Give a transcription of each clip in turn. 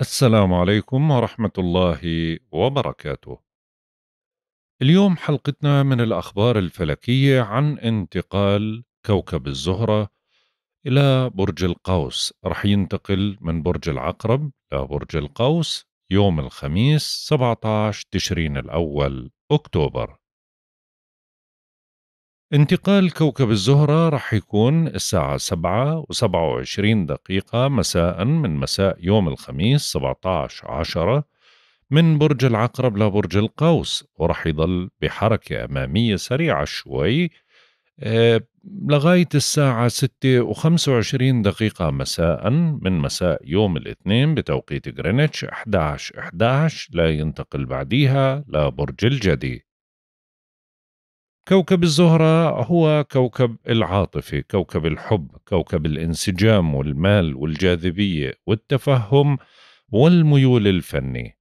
السلام عليكم ورحمة الله وبركاته. اليوم حلقتنا من الأخبار الفلكية عن انتقال كوكب الزهرة إلى برج القوس، رح ينتقل من برج العقرب لبرج القوس يوم الخميس 17 تشرين الأول أكتوبر. انتقال كوكب الزهرة رح يكون الساعة 7 و27 دقيقة مساء من مساء يوم الخميس 17 عشرة من برج العقرب لبرج القوس ورح يضل بحركة أمامية سريعة شوي آه، لغاية الساعة 6 و25 دقيقة مساء من مساء يوم الاثنين بتوقيت غرينتش 11 11 لا ينتقل بعديها لبرج الجدي كوكب الزهرة هو كوكب العاطفة، كوكب الحب، كوكب الانسجام والمال والجاذبية والتفهم والميول الفني.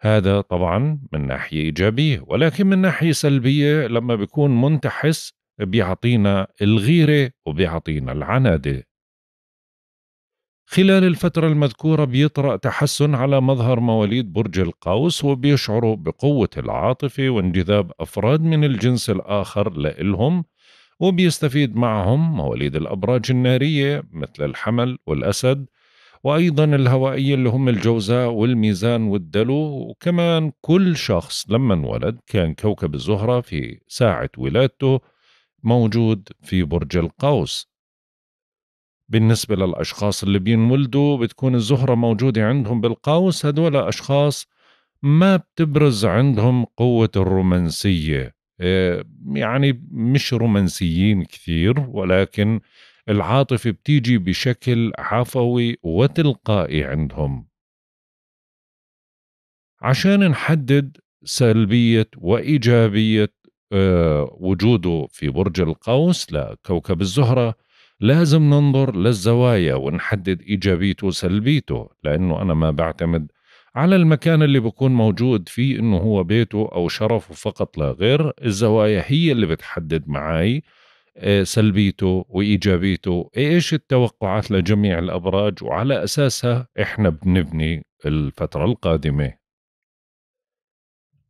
هذا طبعا من ناحية إيجابية، ولكن من ناحية سلبية لما بيكون منتحس بيعطينا الغيرة وبيعطينا العنادة خلال الفترة المذكورة بيطرأ تحسن على مظهر مواليد برج القوس وبيشعروا بقوة العاطفة وانجذاب أفراد من الجنس الآخر لإلهم وبيستفيد معهم مواليد الأبراج النارية مثل الحمل والأسد وأيضا الهوائية اللي هم الجوزاء والميزان والدلو وكمان كل شخص لما انولد كان كوكب الزهرة في ساعة ولادته موجود في برج القوس بالنسبة للأشخاص اللي بينولدوا بتكون الزهرة موجودة عندهم بالقوس هدول أشخاص ما بتبرز عندهم قوة الرومانسية آه، يعني مش رومانسيين كثير ولكن العاطفة بتيجي بشكل عفوي وتلقائي عندهم عشان نحدد سلبية وإيجابية آه، وجوده في برج القوس لكوكب الزهرة لازم ننظر للزوايا ونحدد إيجابيته وسلبيته لأنه أنا ما بعتمد على المكان اللي بكون موجود فيه إنه هو بيته أو شرفه فقط لا غير الزوايا هي اللي بتحدد معي آه، سلبيته وإيجابيته إيش التوقعات لجميع الأبراج وعلى أساسها إحنا بنبني الفترة القادمة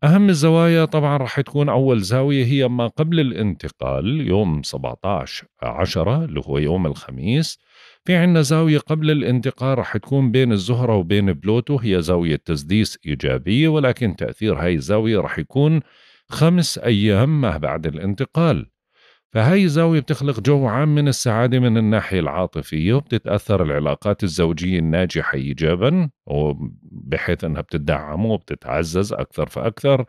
أهم الزوايا طبعا رح تكون أول زاوية هي ما قبل الانتقال يوم 17 عشرة اللي هو يوم الخميس في عنا زاوية قبل الانتقال رح تكون بين الزهرة وبين بلوتو هي زاوية تسديس إيجابية ولكن تأثير هاي الزاوية رح يكون خمس أيام ما بعد الانتقال فهاي الزاوية بتخلق جو عام من السعادة من الناحية العاطفية وبتتأثر العلاقات الزوجية الناجحة إيجابا بحيث أنها بتدعم وبتتعزز أكثر فأكثر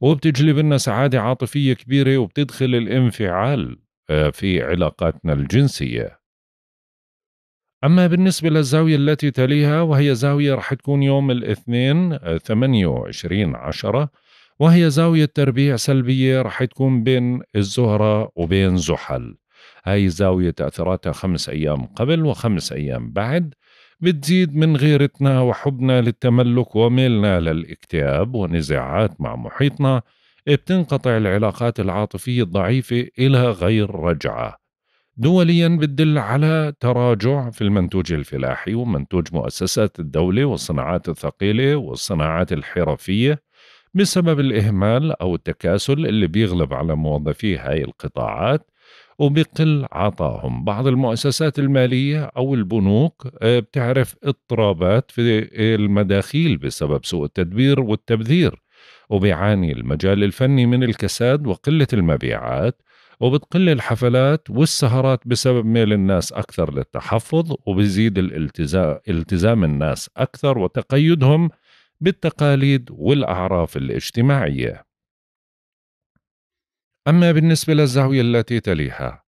وبتجلب لنا سعادة عاطفية كبيرة وبتدخل الانفعال آه، في علاقاتنا الجنسية أما بالنسبة للزاوية التي تليها وهي زاوية رح تكون يوم الاثنين 28 آه، عشرة وهي زاوية تربيع سلبية رح تكون بين الزهرة وبين زحل هاي الزاوية تأثيراتها خمس أيام قبل وخمس أيام بعد بتزيد من غيرتنا وحبنا للتملك وميلنا للاكتئاب ونزاعات مع محيطنا بتنقطع العلاقات العاطفية الضعيفة إلى غير رجعة دوليا بتدل على تراجع في المنتوج الفلاحي ومنتوج مؤسسات الدولة والصناعات الثقيلة والصناعات الحرفية بسبب الإهمال أو التكاسل اللي بيغلب على موظفي هاي القطاعات وبقل عطاهم بعض المؤسسات المالية أو البنوك آه، بتعرف اضطرابات في المداخيل بسبب سوء التدبير والتبذير وبيعاني المجال الفني من الكساد وقلة المبيعات وبتقل الحفلات والسهرات بسبب ميل الناس أكثر للتحفظ وبزيد الالتزام التزام الناس أكثر وتقيدهم بالتقاليد والأعراف الاجتماعية أما بالنسبة للزاوية التي تليها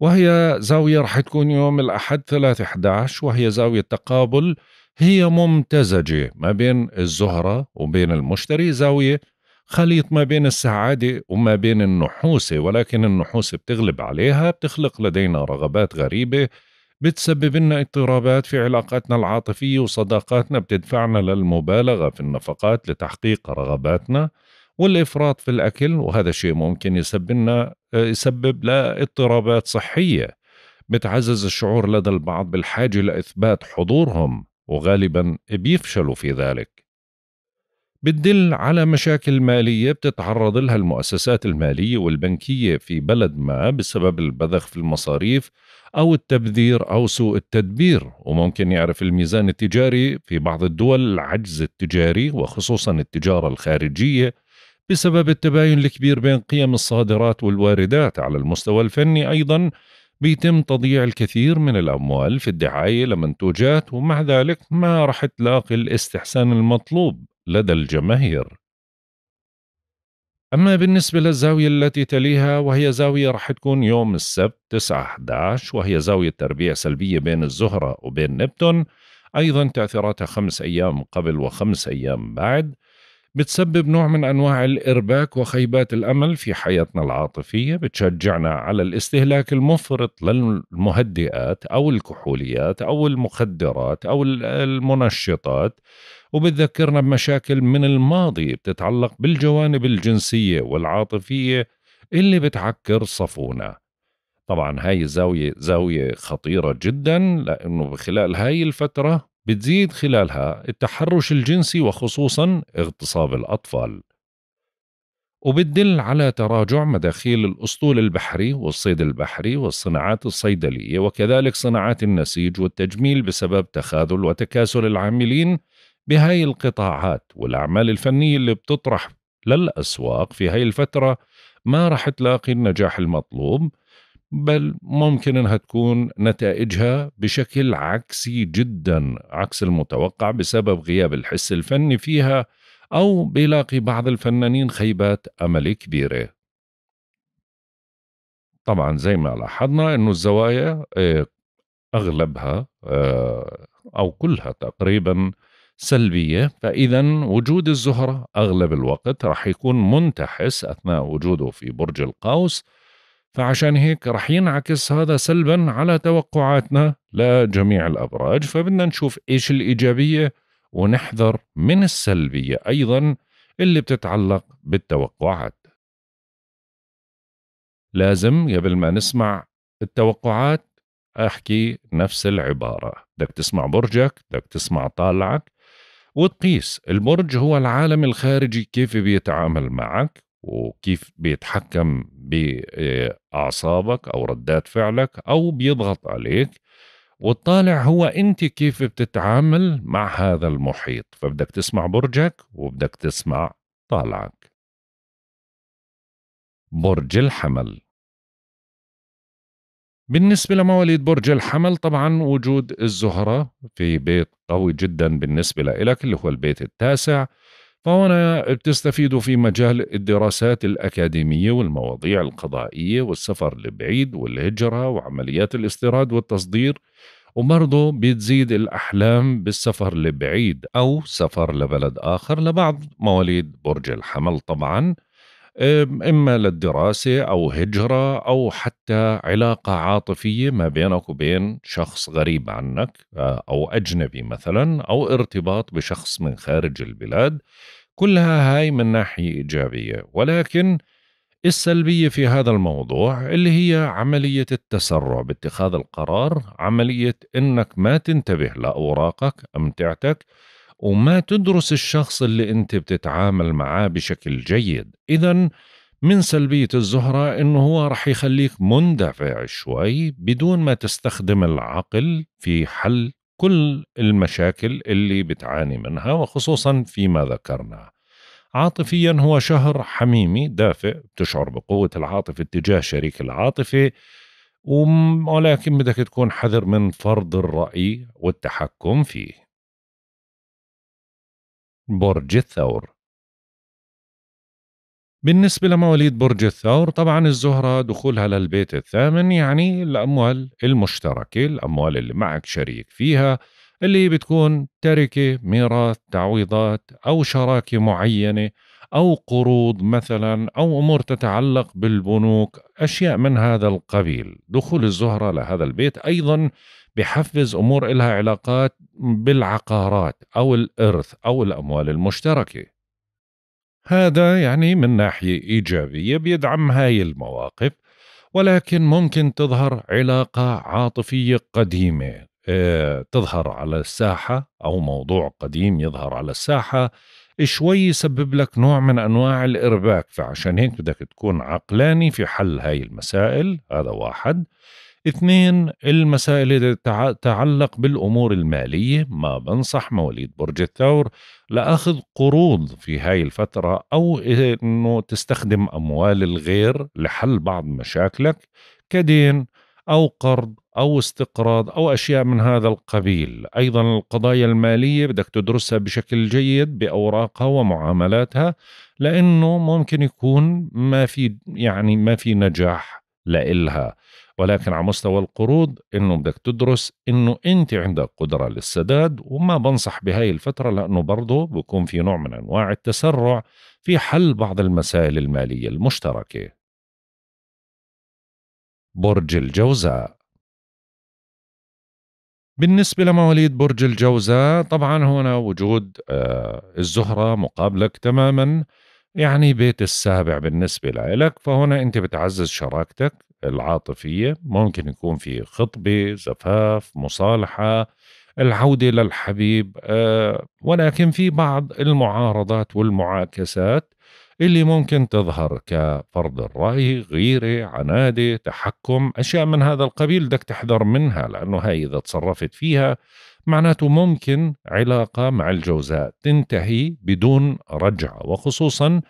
وهي زاوية رح تكون يوم الأحد 3/11 وهي زاوية تقابل هي ممتزجة ما بين الزهرة وبين المشتري زاوية خليط ما بين السعادة وما بين النحوسة ولكن النحوسة بتغلب عليها بتخلق لدينا رغبات غريبة بتسبب لنا اضطرابات في علاقاتنا العاطفية وصداقاتنا بتدفعنا للمبالغة في النفقات لتحقيق رغباتنا والإفراط في الأكل وهذا شيء ممكن يسببنا يسبب لاضطرابات صحية بتعزز الشعور لدى البعض بالحاجة لإثبات حضورهم وغالبا بيفشلوا في ذلك بتدل على مشاكل مالية بتتعرض لها المؤسسات المالية والبنكية في بلد ما بسبب البذخ في المصاريف أو التبذير أو سوء التدبير وممكن يعرف الميزان التجاري في بعض الدول العجز التجاري وخصوصا التجارة الخارجية بسبب التباين الكبير بين قيم الصادرات والواردات على المستوى الفني أيضا بيتم تضييع الكثير من الأموال في الدعاية لمنتوجات ومع ذلك ما رح تلاقي الاستحسان المطلوب لدى الجماهير أما بالنسبة للزاوية التي تليها وهي زاوية رح تكون يوم السبت 9-11 وهي زاوية تربيع سلبية بين الزهرة وبين نبتون أيضا تأثيراتها خمس أيام قبل وخمس أيام بعد بتسبب نوع من أنواع الإرباك وخيبات الأمل في حياتنا العاطفية بتشجعنا على الاستهلاك المفرط للمهدئات أو الكحوليات أو المخدرات أو المنشطات وبتذكرنا بمشاكل من الماضي بتتعلق بالجوانب الجنسية والعاطفية اللي بتعكر صفونا طبعا هاي الزاوية زاوية خطيرة جدا لأنه خلال هاي الفترة بتزيد خلالها التحرش الجنسي وخصوصا اغتصاب الأطفال وبتدل على تراجع مداخيل الأسطول البحري والصيد البحري والصناعات الصيدلية وكذلك صناعات النسيج والتجميل بسبب تخاذل وتكاسل العاملين بهاي القطاعات والأعمال الفنية اللي بتطرح للأسواق في هاي الفترة ما رح تلاقي النجاح المطلوب بل ممكن انها تكون نتائجها بشكل عكسي جدا عكس المتوقع بسبب غياب الحس الفني فيها او بيلاقي بعض الفنانين خيبات امل كبيره طبعا زي ما لاحظنا انه الزوايا آه، اغلبها آه، او كلها تقريبا سلبية فإذا وجود الزهرة أغلب الوقت رح يكون منتحس أثناء وجوده في برج القوس فعشان هيك رح ينعكس هذا سلبا على توقعاتنا لجميع الابراج فبدنا نشوف ايش الايجابيه ونحذر من السلبيه ايضا اللي بتتعلق بالتوقعات لازم قبل ما نسمع التوقعات احكي نفس العباره بدك تسمع برجك بدك تسمع طالعك وتقيس البرج هو العالم الخارجي كيف بيتعامل معك وكيف بيتحكم باعصابك آه، او ردات فعلك او بيضغط عليك والطالع هو انت كيف بتتعامل مع هذا المحيط فبدك تسمع برجك وبدك تسمع طالعك برج الحمل بالنسبة لمواليد برج الحمل طبعا وجود الزهرة في بيت قوي جدا بالنسبة لك اللي هو البيت التاسع فهنا بتستفيدوا في مجال الدراسات الأكاديمية والمواضيع القضائية والسفر البعيد والهجرة وعمليات الاستيراد والتصدير وبرضه بتزيد الأحلام بالسفر البعيد أو سفر لبلد آخر لبعض مواليد برج الحمل طبعاً إما للدراسة أو هجرة أو حتى علاقة عاطفية ما بينك وبين شخص غريب عنك آه، أو أجنبي مثلا أو ارتباط بشخص من خارج البلاد كلها هاي من ناحية إيجابية ولكن السلبية في هذا الموضوع اللي هي عملية التسرع باتخاذ القرار عملية أنك ما تنتبه لأوراقك أمتعتك وما تدرس الشخص اللي انت بتتعامل معاه بشكل جيد اذا من سلبية الزهرة انه هو رح يخليك مندفع شوي بدون ما تستخدم العقل في حل كل المشاكل اللي بتعاني منها وخصوصا فيما ذكرنا عاطفيا هو شهر حميمي دافئ بتشعر بقوة العاطفة اتجاه شريك العاطفة ولكن بدك تكون حذر من فرض الرأي والتحكم فيه برج الثور بالنسبة لمواليد برج الثور طبعا الزهرة دخولها للبيت الثامن يعني الأموال المشتركة الأموال اللي معك شريك فيها اللي بتكون تركة ميراث تعويضات أو شراكة معينة أو قروض مثلا أو أمور تتعلق بالبنوك أشياء من هذا القبيل دخول الزهرة لهذا البيت أيضا بحفز امور إلها علاقات بالعقارات او الارث او الاموال المشتركه هذا يعني من ناحيه ايجابيه بيدعم هاي المواقف ولكن ممكن تظهر علاقه عاطفيه قديمه آه، تظهر على الساحه او موضوع قديم يظهر على الساحه شوي يسبب لك نوع من انواع الارباك فعشان هيك بدك تكون عقلاني في حل هاي المسائل هذا واحد اثنين المسائل اللي تتعلق بالأمور المالية ما بنصح مواليد برج الثور لأخذ قروض في هاي الفترة أو أنه تستخدم أموال الغير لحل بعض مشاكلك كدين أو قرض أو استقراض أو أشياء من هذا القبيل أيضا القضايا المالية بدك تدرسها بشكل جيد بأوراقها ومعاملاتها لأنه ممكن يكون ما في يعني ما في نجاح لإلها ولكن على مستوى القروض انه بدك تدرس انه انت عندك قدره للسداد وما بنصح بهاي الفتره لانه برضه بكون في نوع من انواع التسرع في حل بعض المسائل الماليه المشتركه. برج الجوزاء بالنسبة لمواليد برج الجوزاء طبعا هنا وجود آه، الزهرة مقابلك تماما يعني بيت السابع بالنسبة لك فهنا أنت بتعزز شراكتك العاطفية ممكن يكون في خطبة زفاف مصالحة العودة للحبيب آه، ولكن في بعض المعارضات والمعاكسات اللي ممكن تظهر كفرض الرأي غيرة عنادة تحكم أشياء من هذا القبيل بدك تحذر منها لأنه هاي إذا تصرفت فيها معناته ممكن علاقة مع الجوزاء تنتهي بدون رجعة وخصوصا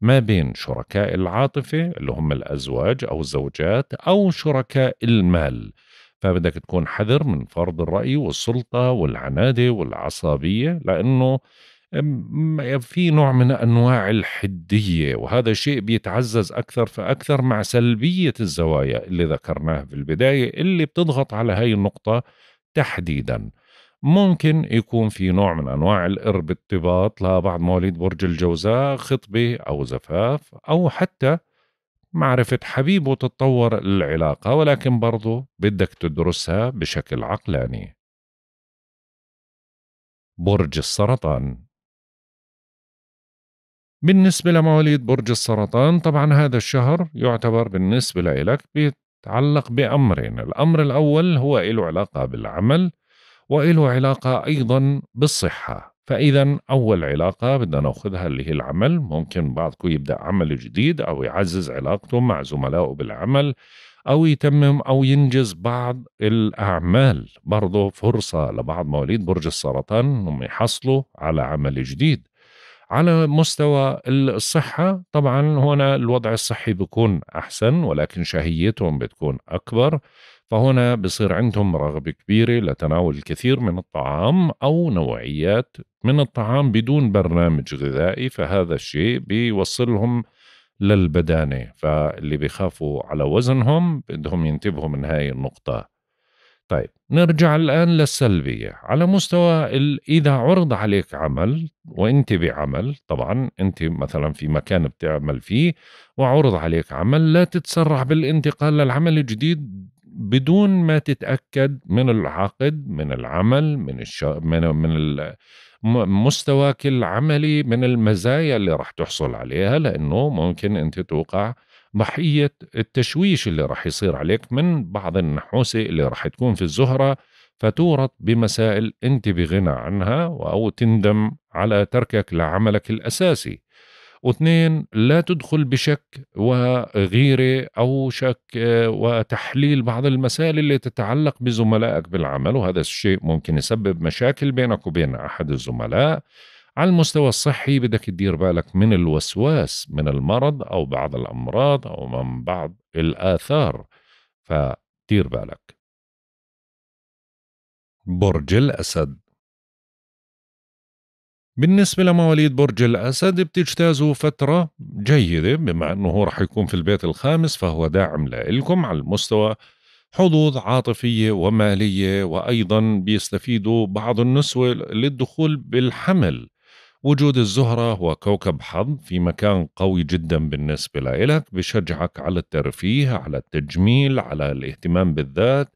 ما بين شركاء العاطفة اللي هم الأزواج أو الزوجات أو شركاء المال فبدك تكون حذر من فرض الرأي والسلطة والعنادة والعصبية لأنه في نوع من أنواع الحدية وهذا شيء بيتعزز أكثر فأكثر مع سلبية الزوايا اللي ذكرناها في البداية اللي بتضغط على هاي النقطة تحديداً ممكن يكون في نوع من أنواع الارتباط لبعض مواليد برج الجوزاء خطبة أو زفاف أو حتى معرفة حبيبه تتطور العلاقة ولكن برضو بدك تدرسها بشكل عقلاني برج السرطان بالنسبة لمواليد برج السرطان طبعا هذا الشهر يعتبر بالنسبة لإلك بيتعلق بأمرين الأمر الأول هو له علاقة بالعمل وإله علاقة أيضا بالصحة فإذا أول علاقة بدنا ناخذها اللي هي العمل ممكن بعضكم يبدأ عمل جديد أو يعزز علاقته مع زملائه بالعمل أو يتمم أو ينجز بعض الأعمال برضه فرصة لبعض مواليد برج السرطان أنهم يحصلوا على عمل جديد على مستوى الصحة طبعا هنا الوضع الصحي بيكون أحسن ولكن شهيتهم بتكون أكبر فهنا بصير عندهم رغبة كبيرة لتناول الكثير من الطعام أو نوعيات من الطعام بدون برنامج غذائي فهذا الشيء بيوصلهم للبدانة فاللي بيخافوا على وزنهم بدهم ينتبهوا من هاي النقطة طيب نرجع الآن للسلبية على مستوى إذا عرض عليك عمل وأنت بعمل طبعا أنت مثلا في مكان بتعمل فيه وعرض عليك عمل لا تتسرع بالانتقال للعمل الجديد بدون ما تتاكد من العقد من العمل من الش... من من مستواك العملي من المزايا اللي راح تحصل عليها لانه ممكن انت توقع ضحيه التشويش اللي راح يصير عليك من بعض النحوسه اللي راح تكون في الزهره فتورط بمسائل انت بغنى عنها او تندم على تركك لعملك الاساسي واثنين لا تدخل بشك وغيرة أو شك آه، وتحليل بعض المسائل اللي تتعلق بزملائك بالعمل وهذا الشيء ممكن يسبب مشاكل بينك وبين أحد الزملاء على المستوى الصحي بدك تدير بالك من الوسواس من المرض أو بعض الأمراض أو من بعض الآثار فدير بالك برج الأسد بالنسبة لمواليد برج الأسد بتجتازوا فترة جيدة بما أنه رح يكون في البيت الخامس فهو داعم لإلكم على المستوى حظوظ عاطفية ومالية وأيضا بيستفيدوا بعض النسوة للدخول بالحمل وجود الزهرة هو كوكب حظ في مكان قوي جدا بالنسبة لإلك بشجعك على الترفيه على التجميل على الاهتمام بالذات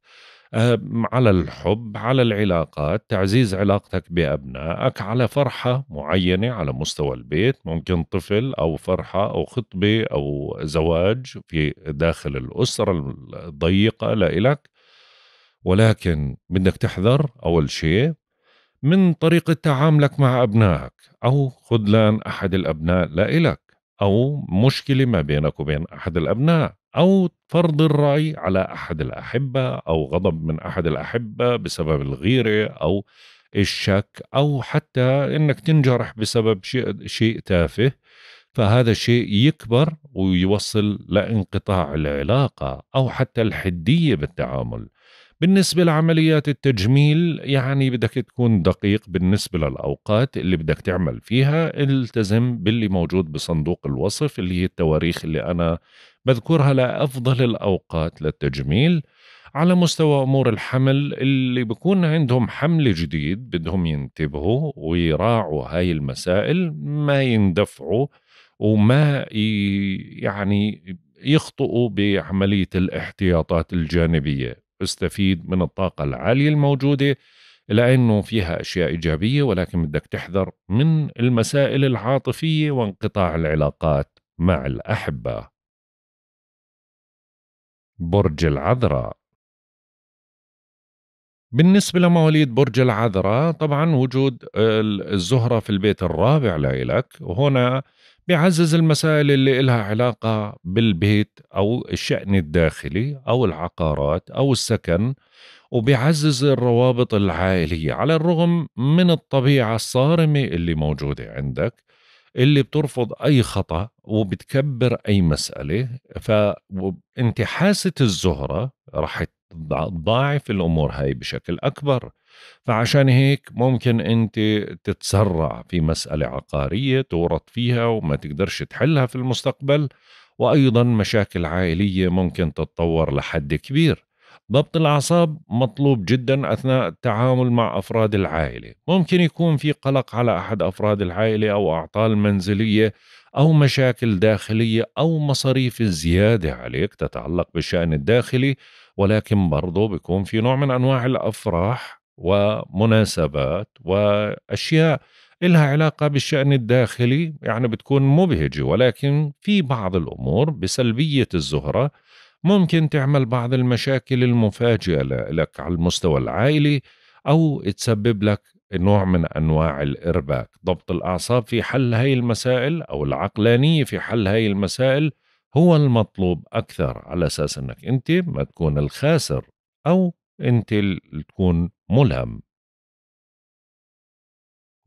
على الحب على العلاقات تعزيز علاقتك بأبنائك على فرحة معينة على مستوى البيت ممكن طفل أو فرحة أو خطبة أو زواج في داخل الأسرة الضيقة لإلك ولكن بدك تحذر أول شيء من طريقة تعاملك مع أبنائك أو خذلان أحد الأبناء لإلك أو مشكلة ما بينك وبين أحد الأبناء أو فرض الرأي على أحد الأحبة أو غضب من أحد الأحبة بسبب الغيرة أو الشك أو حتى أنك تنجرح بسبب شيء, شيء تافه فهذا الشيء يكبر ويوصل لانقطاع العلاقة أو حتى الحدية بالتعامل بالنسبة لعمليات التجميل يعني بدك تكون دقيق بالنسبة للأوقات اللي بدك تعمل فيها التزم باللي موجود بصندوق الوصف اللي هي التواريخ اللي أنا بذكرها لأفضل الأوقات للتجميل على مستوى أمور الحمل اللي بكون عندهم حمل جديد بدهم ينتبهوا ويراعوا هاي المسائل ما يندفعوا وما يعني يخطئوا بعملية الاحتياطات الجانبية استفيد من الطاقة العالية الموجودة لأنه فيها أشياء إيجابية ولكن بدك تحذر من المسائل العاطفية وانقطاع العلاقات مع الأحبة برج العذراء بالنسبة لمواليد برج العذراء طبعا وجود الزهرة في البيت الرابع لإلك وهنا بيعزز المسائل اللي إلها علاقة بالبيت أو الشأن الداخلي أو العقارات أو السكن وبيعزز الروابط العائلية على الرغم من الطبيعة الصارمة اللي موجودة عندك اللي بترفض اي خطا وبتكبر اي مساله فانت حاسه الزهره راح تضاعف الامور هاي بشكل اكبر فعشان هيك ممكن انت تتسرع في مساله عقاريه تورط فيها وما تقدرش تحلها في المستقبل وايضا مشاكل عائليه ممكن تتطور لحد كبير ضبط الأعصاب مطلوب جدا أثناء التعامل مع أفراد العائلة ممكن يكون في قلق على أحد أفراد العائلة أو أعطال منزلية أو مشاكل داخلية أو مصاريف زيادة عليك تتعلق بالشأن الداخلي ولكن برضو بيكون في نوع من أنواع الأفراح ومناسبات وأشياء إلها علاقة بالشأن الداخلي يعني بتكون مبهجة ولكن في بعض الأمور بسلبية الزهرة ممكن تعمل بعض المشاكل المفاجئة لك على المستوى العائلي أو تسبب لك نوع من أنواع الإرباك ضبط الأعصاب في حل هاي المسائل أو العقلانية في حل هاي المسائل هو المطلوب أكثر على أساس أنك أنت ما تكون الخاسر أو أنت تكون ملهم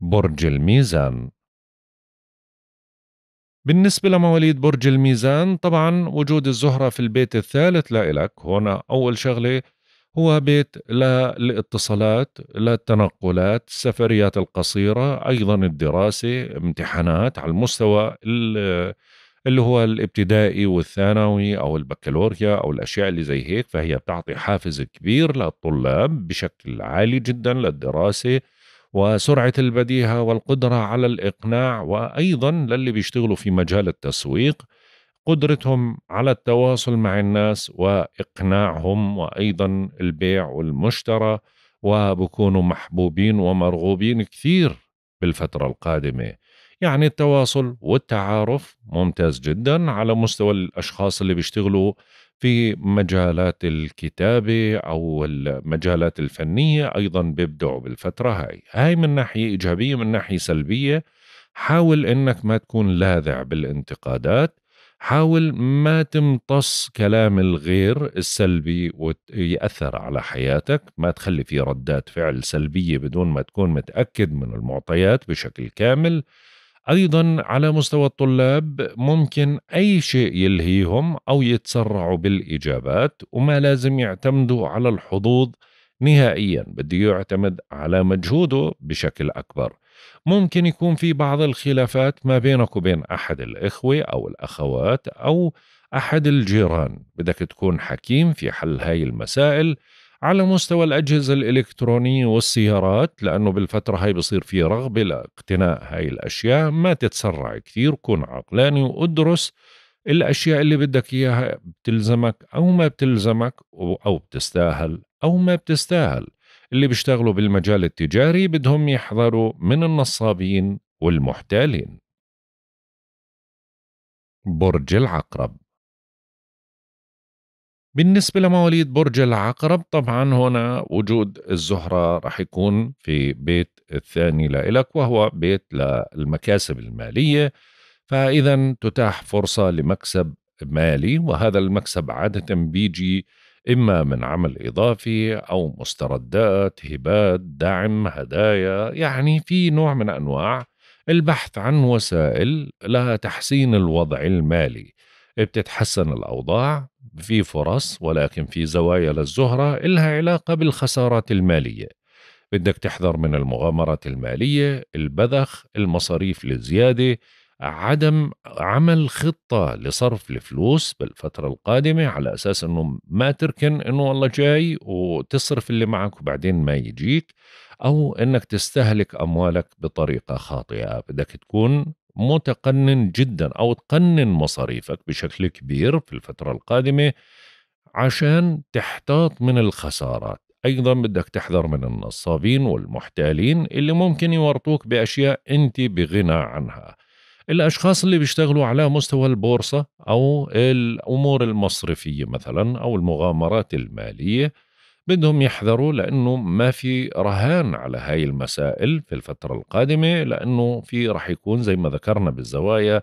برج الميزان بالنسبة لمواليد برج الميزان طبعا وجود الزهرة في البيت الثالث لإلك هنا أول شغلة هو بيت للاتصالات للتنقلات السفريات القصيرة أيضا الدراسة امتحانات على المستوى اللي هو الابتدائي والثانوي أو البكالوريا أو الأشياء اللي زي هيك فهي بتعطي حافز كبير للطلاب بشكل عالي جدا للدراسة وسرعه البديهه والقدره على الاقناع وايضا للي بيشتغلوا في مجال التسويق قدرتهم على التواصل مع الناس واقناعهم وايضا البيع والمشترى وبكونوا محبوبين ومرغوبين كثير بالفتره القادمه يعني التواصل والتعارف ممتاز جدا على مستوى الاشخاص اللي بيشتغلوا في مجالات الكتابة أو المجالات الفنية أيضا بيبدعوا بالفترة هاي هاي من ناحية إيجابية من ناحية سلبية حاول أنك ما تكون لاذع بالانتقادات حاول ما تمتص كلام الغير السلبي ويأثر على حياتك ما تخلي في ردات فعل سلبية بدون ما تكون متأكد من المعطيات بشكل كامل أيضا على مستوى الطلاب ممكن أي شيء يلهيهم أو يتسرعوا بالإجابات وما لازم يعتمدوا على الحظوظ نهائيا بده يعتمد على مجهوده بشكل أكبر ممكن يكون في بعض الخلافات ما بينك وبين أحد الإخوة أو الأخوات أو أحد الجيران بدك تكون حكيم في حل هاي المسائل على مستوى الأجهزة الإلكترونية والسيارات لأنه بالفترة هاي بصير في رغبة لاقتناء هاي الأشياء ما تتسرع كثير كن عقلاني وادرس الأشياء اللي بدك إياها بتلزمك أو ما بتلزمك أو بتستاهل أو ما بتستاهل اللي بيشتغلوا بالمجال التجاري بدهم يحذروا من النصابين والمحتالين برج العقرب بالنسبة لمواليد برج العقرب طبعا هنا وجود الزهرة رح يكون في بيت الثاني لإلك وهو بيت للمكاسب المالية فإذا تتاح فرصة لمكسب مالي وهذا المكسب عادة بيجي إما من عمل إضافي أو مستردات هبات دعم هدايا يعني في نوع من أنواع البحث عن وسائل لتحسين الوضع المالي بتتحسن الأوضاع في فرص ولكن في زوايا للزهرة إلها علاقة بالخسارات المالية بدك تحذر من المغامرات المالية البذخ المصاريف الزيادة عدم عمل خطة لصرف الفلوس بالفترة القادمة على أساس أنه ما تركن أنه والله جاي وتصرف اللي معك وبعدين ما يجيك أو أنك تستهلك أموالك بطريقة خاطئة بدك تكون متقنن جدا أو تقنن مصاريفك بشكل كبير في الفترة القادمة عشان تحتاط من الخسارات أيضا بدك تحذر من النصابين والمحتالين اللي ممكن يورطوك بأشياء أنت بغنى عنها الأشخاص اللي بيشتغلوا على مستوى البورصة أو الأمور المصرفية مثلا أو المغامرات المالية بدهم يحذروا لأنه ما في رهان على هاي المسائل في الفترة القادمة لأنه في رح يكون زي ما ذكرنا بالزوايا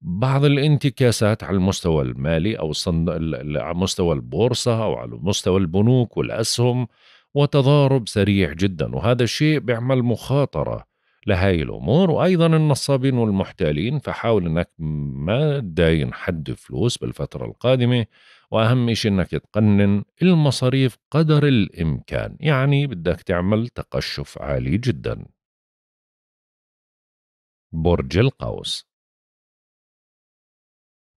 بعض الانتكاسات على المستوى المالي أو على مستوى البورصة أو على مستوى البنوك والأسهم وتضارب سريع جدا وهذا الشيء بيعمل مخاطرة لهاي الأمور وأيضا النصابين والمحتالين فحاول أنك ما تداين حد فلوس بالفترة القادمة وأهم شيء أنك تقنن المصاريف قدر الإمكان يعني بدك تعمل تقشف عالي جدا برج القوس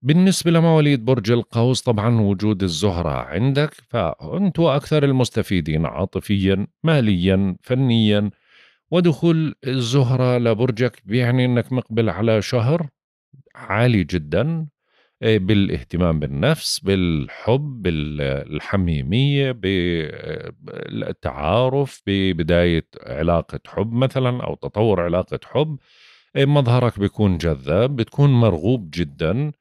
بالنسبة لمواليد برج القوس طبعا وجود الزهرة عندك فأنتوا أكثر المستفيدين عاطفيا ماليا فنيا ودخول الزهرة لبرجك بيعني أنك مقبل على شهر عالي جدا آه، بالاهتمام بالنفس بالحب بالحميمية بالتعارف آه، ببداية علاقة حب مثلا أو تطور علاقة حب آه، مظهرك بيكون جذاب بتكون مرغوب جدا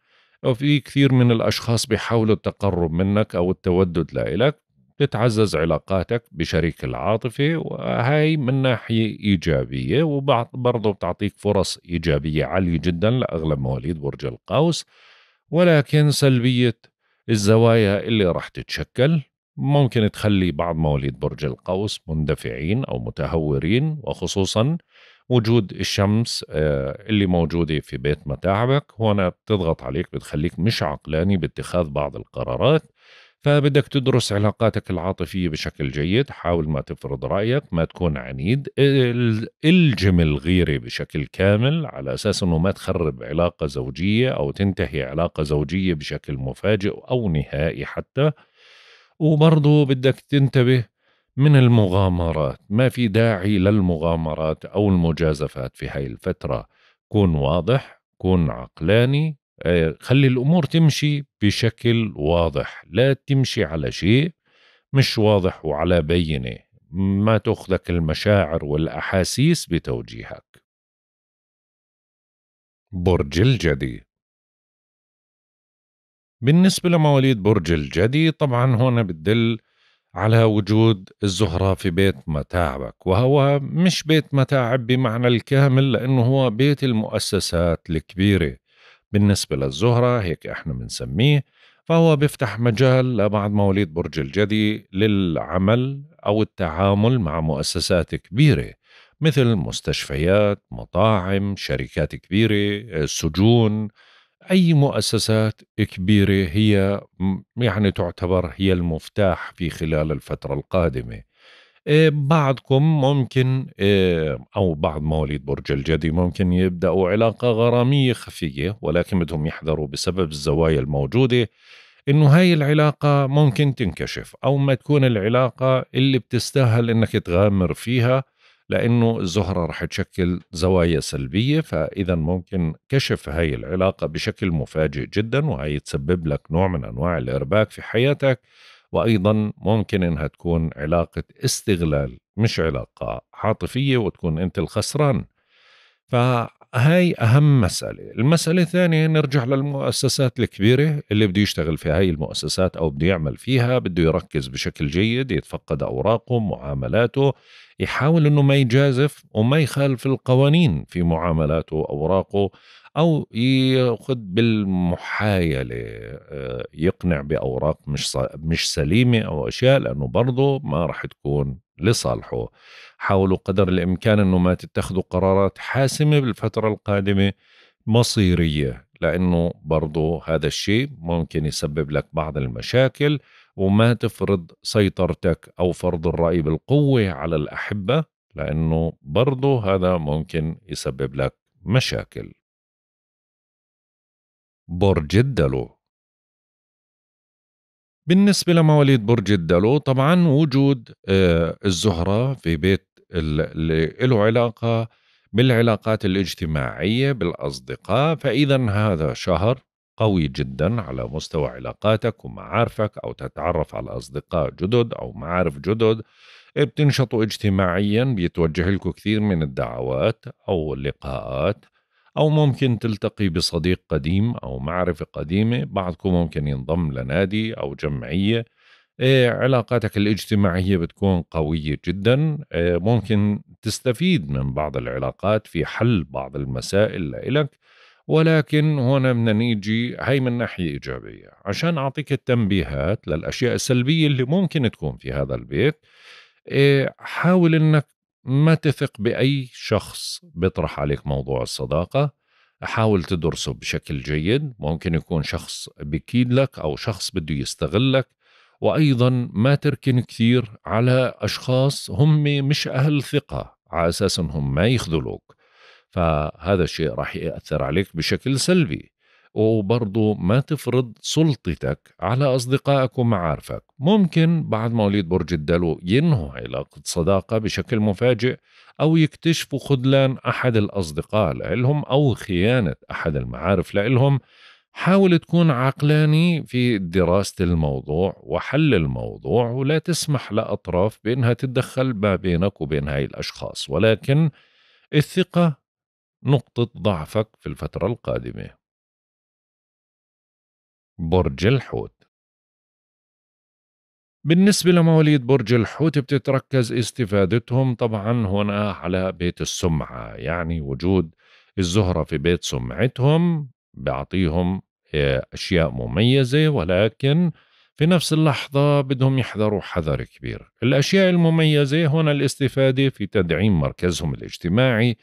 وفي كثير من الأشخاص بيحاولوا التقرب منك أو التودد لإلك بتعزز علاقاتك بشريك العاطفة وهي من ناحية إيجابية وبرضه بتعطيك فرص إيجابية عالية جدا لأغلب مواليد برج القوس ولكن سلبية الزوايا اللي راح تتشكل ممكن تخلي بعض مواليد برج القوس مندفعين أو متهورين وخصوصا وجود الشمس آه، اللي موجودة في بيت متاعبك هنا بتضغط عليك بتخليك مش عقلاني باتخاذ بعض القرارات فبدك تدرس علاقاتك العاطفية بشكل جيد حاول ما تفرض رأيك ما تكون عنيد الجم الغيرة بشكل كامل على أساس أنه ما تخرب علاقة زوجية أو تنتهي علاقة زوجية بشكل مفاجئ أو نهائي حتى وبرضه بدك تنتبه من المغامرات ما في داعي للمغامرات أو المجازفات في هاي الفترة كون واضح كون عقلاني آه، خلي الامور تمشي بشكل واضح لا تمشي على شيء مش واضح وعلى بينه ما تاخذك المشاعر والاحاسيس بتوجيهك برج الجدي بالنسبة لمواليد برج الجدي طبعا هنا بتدل على وجود الزهرة في بيت متاعبك وهو مش بيت متاعب بمعنى الكامل لأنه هو بيت المؤسسات الكبيرة بالنسبة للزهرة هيك احنا بنسميه فهو بيفتح مجال بعد مواليد برج الجدي للعمل أو التعامل مع مؤسسات كبيرة مثل مستشفيات مطاعم شركات كبيرة آه، سجون أي مؤسسات كبيرة هي يعني تعتبر هي المفتاح في خلال الفترة القادمة آه، بعضكم ممكن آه، أو بعض مواليد برج الجدي ممكن يبدأوا علاقة غرامية خفية ولكن بدهم يحذروا بسبب الزوايا الموجودة إنه هاي العلاقة ممكن تنكشف أو ما تكون العلاقة اللي بتستاهل إنك تغامر فيها لأنه الزهرة رح تشكل زوايا سلبية فإذا ممكن كشف هاي العلاقة بشكل مفاجئ جدا وهي تسبب لك نوع من أنواع الإرباك في حياتك وايضا ممكن انها تكون علاقه استغلال مش علاقه عاطفيه وتكون انت الخسران فهي اهم مساله المساله الثانيه نرجع للمؤسسات الكبيره اللي بده يشتغل في هاي المؤسسات او بده يعمل فيها بده يركز بشكل جيد يتفقد اوراقه معاملاته يحاول انه ما يجازف وما يخالف القوانين في معاملاته اوراقه او ياخذ بالمحايله آه، يقنع باوراق مش مش سليمه او اشياء لانه برضه ما راح تكون لصالحه حاولوا قدر الامكان انه ما تتخذوا قرارات حاسمه بالفتره القادمه مصيريه لانه برضه هذا الشيء ممكن يسبب لك بعض المشاكل وما تفرض سيطرتك او فرض الراي بالقوه على الاحبه لانه برضه هذا ممكن يسبب لك مشاكل برج الدلو بالنسبة لمواليد برج الدلو طبعا وجود آه، الزهرة في بيت اللي له علاقة بالعلاقات الاجتماعية بالأصدقاء فإذا هذا شهر قوي جدا على مستوى علاقاتك ومعارفك أو تتعرف على أصدقاء جدد أو معارف جدد بتنشطوا اجتماعيا بيتوجه لكم كثير من الدعوات أو اللقاءات أو ممكن تلتقي بصديق قديم أو معرفة قديمة بعضكم ممكن ينضم لنادي أو جمعية إيه، علاقاتك الاجتماعية بتكون قوية جدا إيه، ممكن تستفيد من بعض العلاقات في حل بعض المسائل لإلك ولكن هنا بدنا نيجي هاي من ناحية إيجابية عشان أعطيك التنبيهات للأشياء السلبية اللي ممكن تكون في هذا البيت إيه، حاول أنك ما تثق بأي شخص بيطرح عليك موضوع الصداقة حاول تدرسه بشكل جيد ممكن يكون شخص بكيد لك أو شخص بده يستغلك وأيضا ما تركن كثير على أشخاص هم مش أهل ثقة على أساس أنهم ما يخذلوك فهذا الشيء راح يأثر عليك بشكل سلبي وبرضه ما تفرض سلطتك على أصدقائك ومعارفك ممكن بعد مواليد برج الدلو ينهوا علاقة صداقة بشكل مفاجئ أو يكتشفوا خذلان أحد الأصدقاء لهم أو خيانة أحد المعارف لهم حاول تكون عقلاني في دراسة الموضوع وحل الموضوع ولا تسمح لأطراف بأنها تتدخل ما بينك وبين هاي الأشخاص ولكن الثقة نقطة ضعفك في الفترة القادمة برج الحوت بالنسبة لمواليد برج الحوت بتتركز استفادتهم طبعا هنا على بيت السمعة يعني وجود الزهرة في بيت سمعتهم بيعطيهم آه، أشياء مميزة ولكن في نفس اللحظة بدهم يحذروا حذر كبير الأشياء المميزة هنا الاستفادة في تدعيم مركزهم الاجتماعي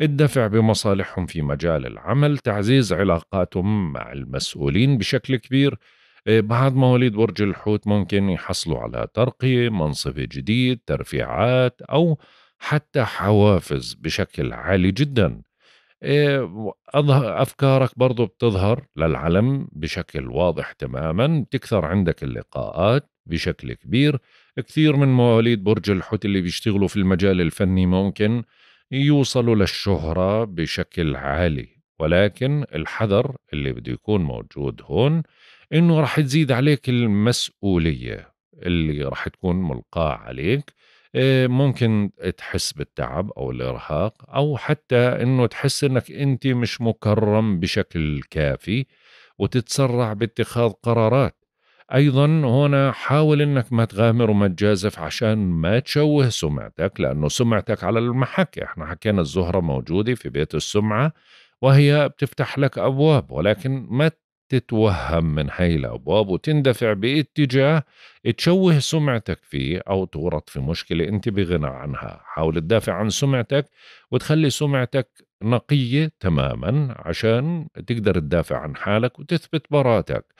الدفع بمصالحهم في مجال العمل تعزيز علاقاتهم مع المسؤولين بشكل كبير إيه، بعد مواليد برج الحوت ممكن يحصلوا على ترقية منصب جديد ترفيعات أو حتى حوافز بشكل عالي جدا إيه، أفكارك برضو بتظهر للعلم بشكل واضح تماما بتكثر عندك اللقاءات بشكل كبير كثير من مواليد برج الحوت اللي بيشتغلوا في المجال الفني ممكن يوصلوا للشهرة بشكل عالي ولكن الحذر اللي بده يكون موجود هون انه رح تزيد عليك المسؤولية اللي رح تكون ملقاة عليك آه، ممكن تحس بالتعب او الارهاق او حتى انه تحس انك انت مش مكرم بشكل كافي وتتسرع باتخاذ قرارات ايضا هنا حاول انك ما تغامر وما تجازف عشان ما تشوه سمعتك لانه سمعتك على المحك احنا حكينا الزهره موجوده في بيت السمعه وهي بتفتح لك ابواب ولكن ما تتوهم من هاي الابواب وتندفع باتجاه تشوه سمعتك فيه او تورط في مشكله انت بغنى عنها حاول تدافع عن سمعتك وتخلي سمعتك نقيه تماما عشان تقدر تدافع عن حالك وتثبت براءتك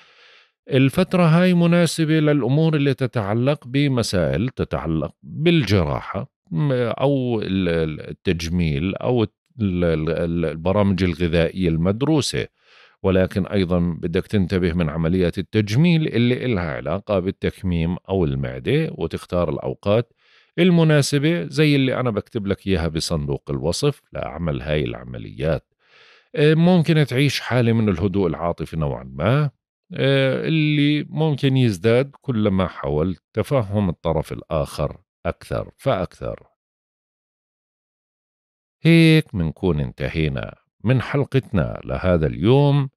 الفترة هاي مناسبة للأمور اللي تتعلق بمسائل تتعلق بالجراحة أو التجميل أو البرامج الغذائية المدروسة ولكن أيضا بدك تنتبه من عملية التجميل اللي إلها علاقة بالتكميم أو المعدة وتختار الأوقات المناسبة زي اللي أنا بكتب لك إياها بصندوق الوصف لأعمل هاي العمليات آه، ممكن تعيش حالة من الهدوء العاطفي نوعا ما آه، اللي ممكن يزداد كلما حاولت تفهم الطرف الآخر أكثر فأكثر هيك منكون انتهينا من حلقتنا لهذا اليوم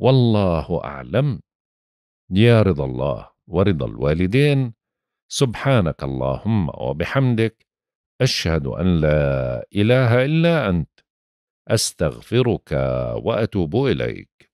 والله أعلم يا رضا الله ورضا الوالدين سبحانك اللهم وبحمدك أشهد أن لا إله إلا أنت أستغفرك وأتوب إليك